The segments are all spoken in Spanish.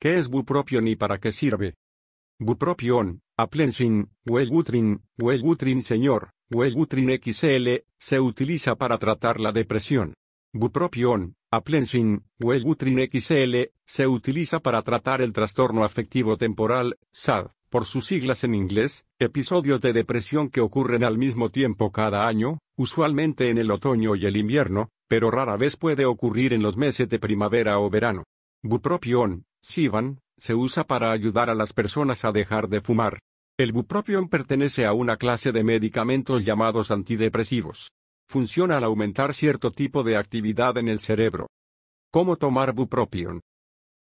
¿Qué es bupropion y para qué sirve? Bupropion, Aplensin, Wellbutrin, Wellbutrin señor, Wellbutrin XL, se utiliza para tratar la depresión. Bupropion, Aplensin, Wellbutrin XL, se utiliza para tratar el trastorno afectivo temporal, SAD, por sus siglas en inglés, episodios de depresión que ocurren al mismo tiempo cada año, usualmente en el otoño y el invierno, pero rara vez puede ocurrir en los meses de primavera o verano. Bupropion, Sivan, se usa para ayudar a las personas a dejar de fumar. El bupropion pertenece a una clase de medicamentos llamados antidepresivos. Funciona al aumentar cierto tipo de actividad en el cerebro. ¿Cómo tomar bupropion?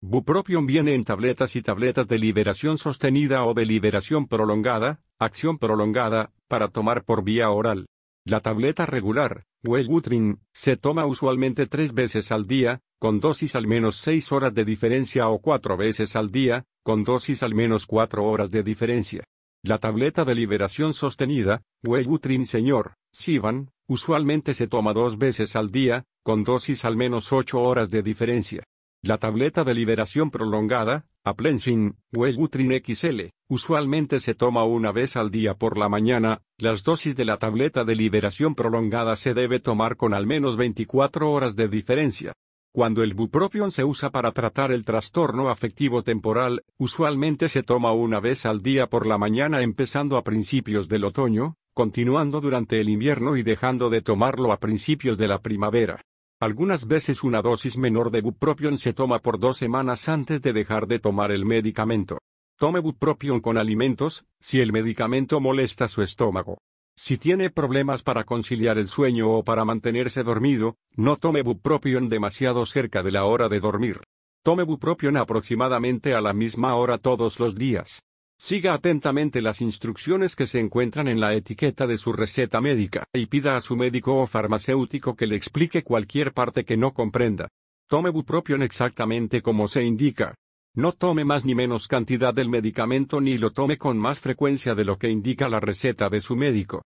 Bupropion viene en tabletas y tabletas de liberación sostenida o de liberación prolongada, acción prolongada, para tomar por vía oral. La tableta regular, Wellbutrin, se toma usualmente tres veces al día, con dosis al menos 6 horas de diferencia o 4 veces al día, con dosis al menos 4 horas de diferencia. La tableta de liberación sostenida, Wellbutrin señor, Sivan, usualmente se toma dos veces al día, con dosis al menos 8 horas de diferencia. La tableta de liberación prolongada, Aplensin, Wellbutrin XL, usualmente se toma una vez al día por la mañana, las dosis de la tableta de liberación prolongada se debe tomar con al menos 24 horas de diferencia. Cuando el bupropion se usa para tratar el trastorno afectivo temporal, usualmente se toma una vez al día por la mañana empezando a principios del otoño, continuando durante el invierno y dejando de tomarlo a principios de la primavera. Algunas veces una dosis menor de bupropion se toma por dos semanas antes de dejar de tomar el medicamento. Tome bupropion con alimentos, si el medicamento molesta su estómago. Si tiene problemas para conciliar el sueño o para mantenerse dormido, no tome bupropion demasiado cerca de la hora de dormir. Tome bupropion aproximadamente a la misma hora todos los días. Siga atentamente las instrucciones que se encuentran en la etiqueta de su receta médica y pida a su médico o farmacéutico que le explique cualquier parte que no comprenda. Tome bupropion exactamente como se indica. No tome más ni menos cantidad del medicamento ni lo tome con más frecuencia de lo que indica la receta de su médico.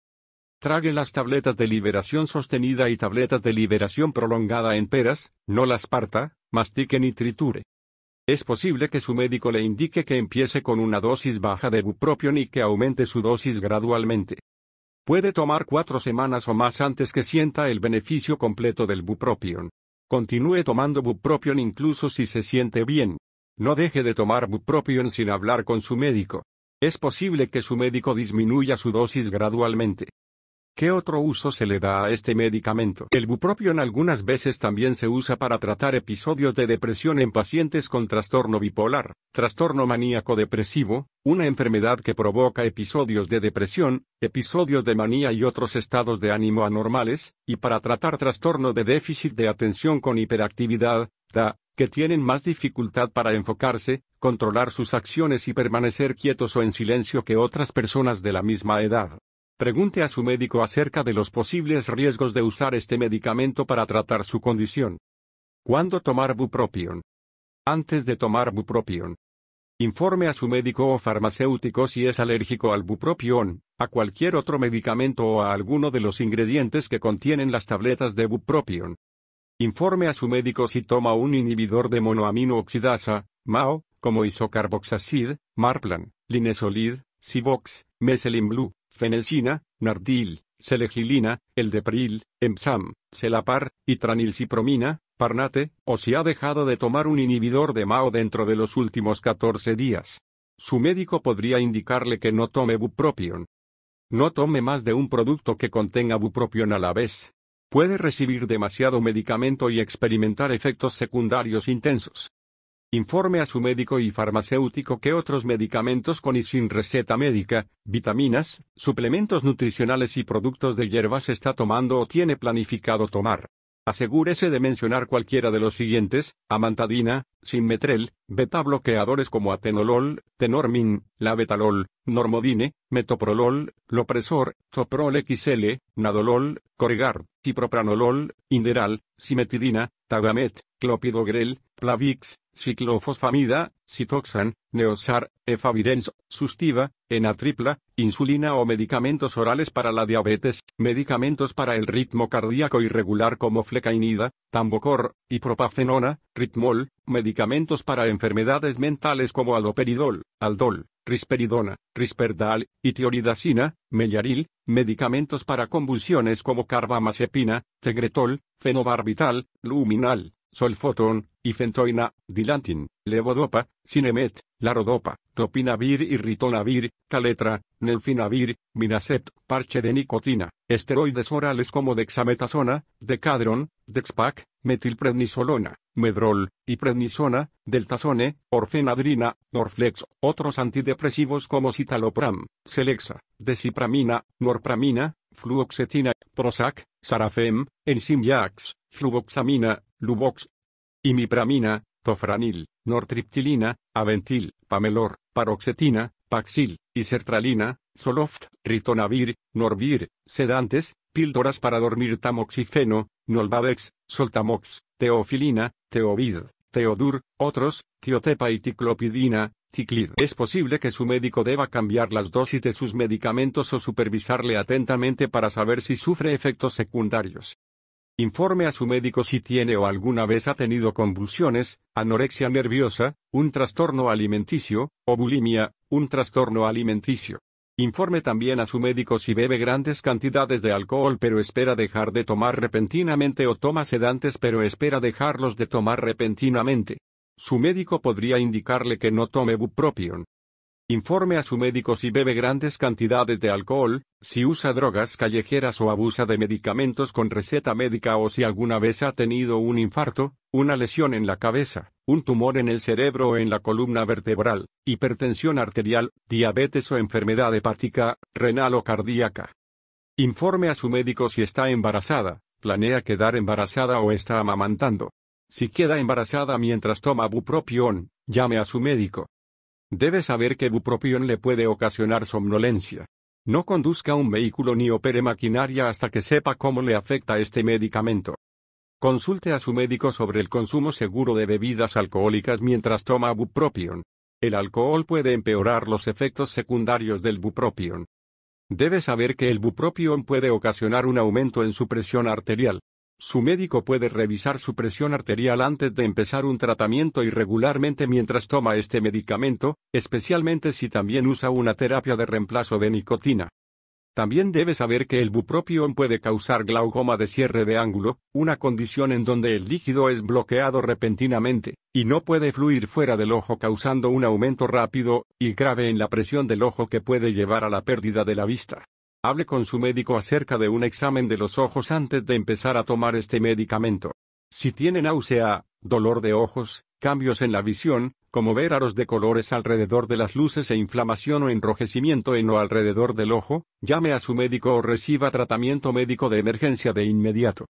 Trague las tabletas de liberación sostenida y tabletas de liberación prolongada enteras, no las parta, mastique ni triture. Es posible que su médico le indique que empiece con una dosis baja de bupropion y que aumente su dosis gradualmente. Puede tomar cuatro semanas o más antes que sienta el beneficio completo del bupropion. Continúe tomando bupropion incluso si se siente bien. No deje de tomar bupropion sin hablar con su médico. Es posible que su médico disminuya su dosis gradualmente. ¿Qué otro uso se le da a este medicamento? El bupropion algunas veces también se usa para tratar episodios de depresión en pacientes con trastorno bipolar, trastorno maníaco depresivo, una enfermedad que provoca episodios de depresión, episodios de manía y otros estados de ánimo anormales, y para tratar trastorno de déficit de atención con hiperactividad, Da que tienen más dificultad para enfocarse, controlar sus acciones y permanecer quietos o en silencio que otras personas de la misma edad. Pregunte a su médico acerca de los posibles riesgos de usar este medicamento para tratar su condición. ¿Cuándo tomar bupropion? Antes de tomar bupropion. Informe a su médico o farmacéutico si es alérgico al bupropión, a cualquier otro medicamento o a alguno de los ingredientes que contienen las tabletas de bupropión. Informe a su médico si toma un inhibidor de oxidasa, MAO, como isocarboxacid, Marplan, Linesolid, Sivox, Meselin Blue, Fenelcina, Nardil, Selegilina, Eldepril, Emsam, Celapar, y Tranilcipromina, Parnate, o si ha dejado de tomar un inhibidor de MAO dentro de los últimos 14 días. Su médico podría indicarle que no tome bupropion. No tome más de un producto que contenga bupropion a la vez puede recibir demasiado medicamento y experimentar efectos secundarios intensos. Informe a su médico y farmacéutico que otros medicamentos con y sin receta médica, vitaminas, suplementos nutricionales y productos de hierbas está tomando o tiene planificado tomar. Asegúrese de mencionar cualquiera de los siguientes, amantadina, simmetrel, beta bloqueadores como atenolol, tenormin, labetalol, normodine, metoprolol, lopresor, toprol XL, nadolol, coregard, cipropranolol, inderal, simetidina, tagamet, clopidogrel, plavix, ciclofosfamida, citoxan, neosar, efavirenz, sustiva, enatripla, insulina o medicamentos orales para la diabetes, medicamentos para el ritmo cardíaco irregular como flecainida, tambocor, y propafenona, ritmol, medicamentos para enfermedades mentales como aloperidol, aldol, risperidona, risperdal, y tioridacina, mellaril, medicamentos para convulsiones como carbamazepina, tegretol, fenobarbital, luminal, solfotón, Ifentoina, Dilantin, Levodopa, Cinemet, Larodopa, Topinavir y Ritonavir, Caletra, Nelfinavir, Minacept, parche de nicotina, esteroides orales como dexametasona, decadron, dexpac, metilprednisolona, medrol, y prednisona, deltasone, orfenadrina, norflex, otros antidepresivos como citalopram, celexa, desipramina, norpramina, fluoxetina, prozac, sarafem, enzimiax, fluvoxamina, lubox, imipramina, tofranil, nortriptilina, aventil, pamelor, paroxetina, paxil, y sertralina, zoloft, ritonavir, norvir, sedantes, píldoras para dormir tamoxifeno, nolvadex, soltamox, teofilina, teovid, teodur, otros, tiotepa y ticlopidina, ticlid. Es posible que su médico deba cambiar las dosis de sus medicamentos o supervisarle atentamente para saber si sufre efectos secundarios. Informe a su médico si tiene o alguna vez ha tenido convulsiones, anorexia nerviosa, un trastorno alimenticio, o bulimia, un trastorno alimenticio. Informe también a su médico si bebe grandes cantidades de alcohol pero espera dejar de tomar repentinamente o toma sedantes pero espera dejarlos de tomar repentinamente. Su médico podría indicarle que no tome bupropion, Informe a su médico si bebe grandes cantidades de alcohol, si usa drogas callejeras o abusa de medicamentos con receta médica o si alguna vez ha tenido un infarto, una lesión en la cabeza, un tumor en el cerebro o en la columna vertebral, hipertensión arterial, diabetes o enfermedad hepática, renal o cardíaca. Informe a su médico si está embarazada, planea quedar embarazada o está amamantando. Si queda embarazada mientras toma bupropión, llame a su médico. Debe saber que bupropión le puede ocasionar somnolencia. No conduzca un vehículo ni opere maquinaria hasta que sepa cómo le afecta este medicamento. Consulte a su médico sobre el consumo seguro de bebidas alcohólicas mientras toma bupropión. El alcohol puede empeorar los efectos secundarios del bupropión. Debe saber que el bupropión puede ocasionar un aumento en su presión arterial, su médico puede revisar su presión arterial antes de empezar un tratamiento y regularmente mientras toma este medicamento, especialmente si también usa una terapia de reemplazo de nicotina. También debe saber que el bupropión puede causar glaucoma de cierre de ángulo, una condición en donde el líquido es bloqueado repentinamente, y no puede fluir fuera del ojo causando un aumento rápido y grave en la presión del ojo que puede llevar a la pérdida de la vista. Hable con su médico acerca de un examen de los ojos antes de empezar a tomar este medicamento. Si tiene náusea, dolor de ojos, cambios en la visión, como ver aros de colores alrededor de las luces e inflamación o enrojecimiento en o alrededor del ojo, llame a su médico o reciba tratamiento médico de emergencia de inmediato.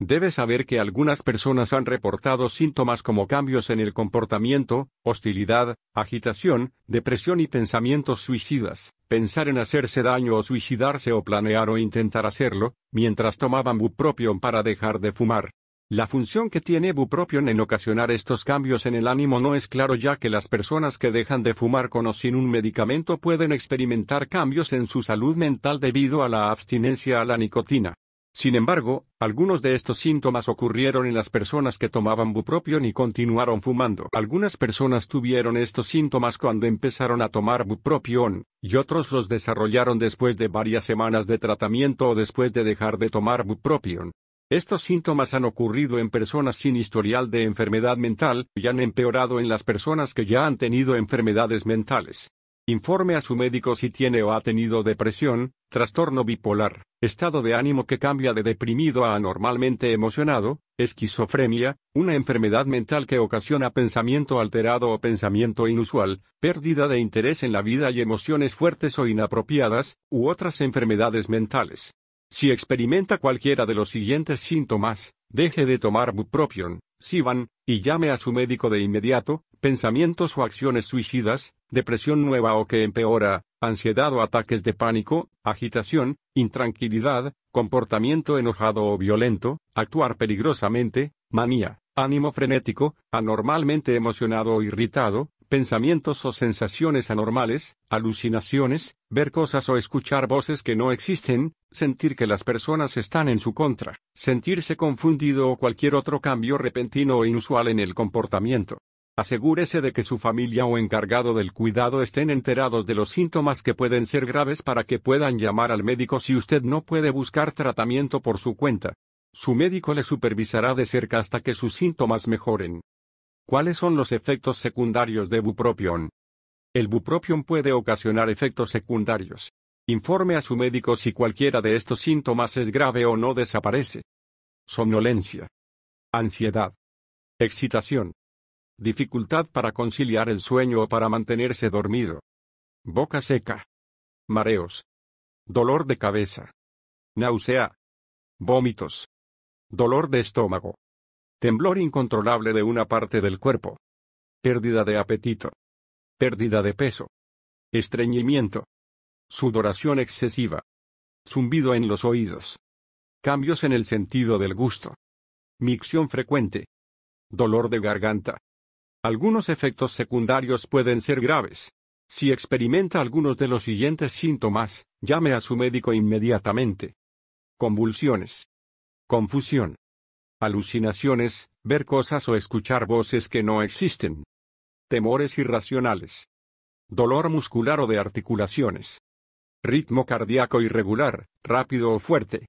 Debe saber que algunas personas han reportado síntomas como cambios en el comportamiento, hostilidad, agitación, depresión y pensamientos suicidas, pensar en hacerse daño o suicidarse o planear o intentar hacerlo, mientras tomaban bupropion para dejar de fumar. La función que tiene bupropion en ocasionar estos cambios en el ánimo no es claro ya que las personas que dejan de fumar con o sin un medicamento pueden experimentar cambios en su salud mental debido a la abstinencia a la nicotina. Sin embargo, algunos de estos síntomas ocurrieron en las personas que tomaban bupropión y continuaron fumando. Algunas personas tuvieron estos síntomas cuando empezaron a tomar bupropión, y otros los desarrollaron después de varias semanas de tratamiento o después de dejar de tomar bupropion. Estos síntomas han ocurrido en personas sin historial de enfermedad mental y han empeorado en las personas que ya han tenido enfermedades mentales. Informe a su médico si tiene o ha tenido depresión, trastorno bipolar, estado de ánimo que cambia de deprimido a anormalmente emocionado, esquizofrenia, una enfermedad mental que ocasiona pensamiento alterado o pensamiento inusual, pérdida de interés en la vida y emociones fuertes o inapropiadas, u otras enfermedades mentales. Si experimenta cualquiera de los siguientes síntomas, deje de tomar bupropion, Sivan, y llame a su médico de inmediato, pensamientos o acciones suicidas, depresión nueva o que empeora, ansiedad o ataques de pánico, agitación, intranquilidad, comportamiento enojado o violento, actuar peligrosamente, manía, ánimo frenético, anormalmente emocionado o irritado, pensamientos o sensaciones anormales, alucinaciones, ver cosas o escuchar voces que no existen, sentir que las personas están en su contra, sentirse confundido o cualquier otro cambio repentino o inusual en el comportamiento. Asegúrese de que su familia o encargado del cuidado estén enterados de los síntomas que pueden ser graves para que puedan llamar al médico si usted no puede buscar tratamiento por su cuenta. Su médico le supervisará de cerca hasta que sus síntomas mejoren. ¿Cuáles son los efectos secundarios de bupropion? El bupropion puede ocasionar efectos secundarios. Informe a su médico si cualquiera de estos síntomas es grave o no desaparece. Somnolencia. Ansiedad. Excitación. Dificultad para conciliar el sueño o para mantenerse dormido. Boca seca. Mareos. Dolor de cabeza. Náusea. Vómitos. Dolor de estómago. Temblor incontrolable de una parte del cuerpo. Pérdida de apetito. Pérdida de peso. Estreñimiento. Sudoración excesiva. Zumbido en los oídos. Cambios en el sentido del gusto. Micción frecuente. Dolor de garganta. Algunos efectos secundarios pueden ser graves. Si experimenta algunos de los siguientes síntomas, llame a su médico inmediatamente. Convulsiones. Confusión. Alucinaciones, ver cosas o escuchar voces que no existen. Temores irracionales. Dolor muscular o de articulaciones. Ritmo cardíaco irregular, rápido o fuerte.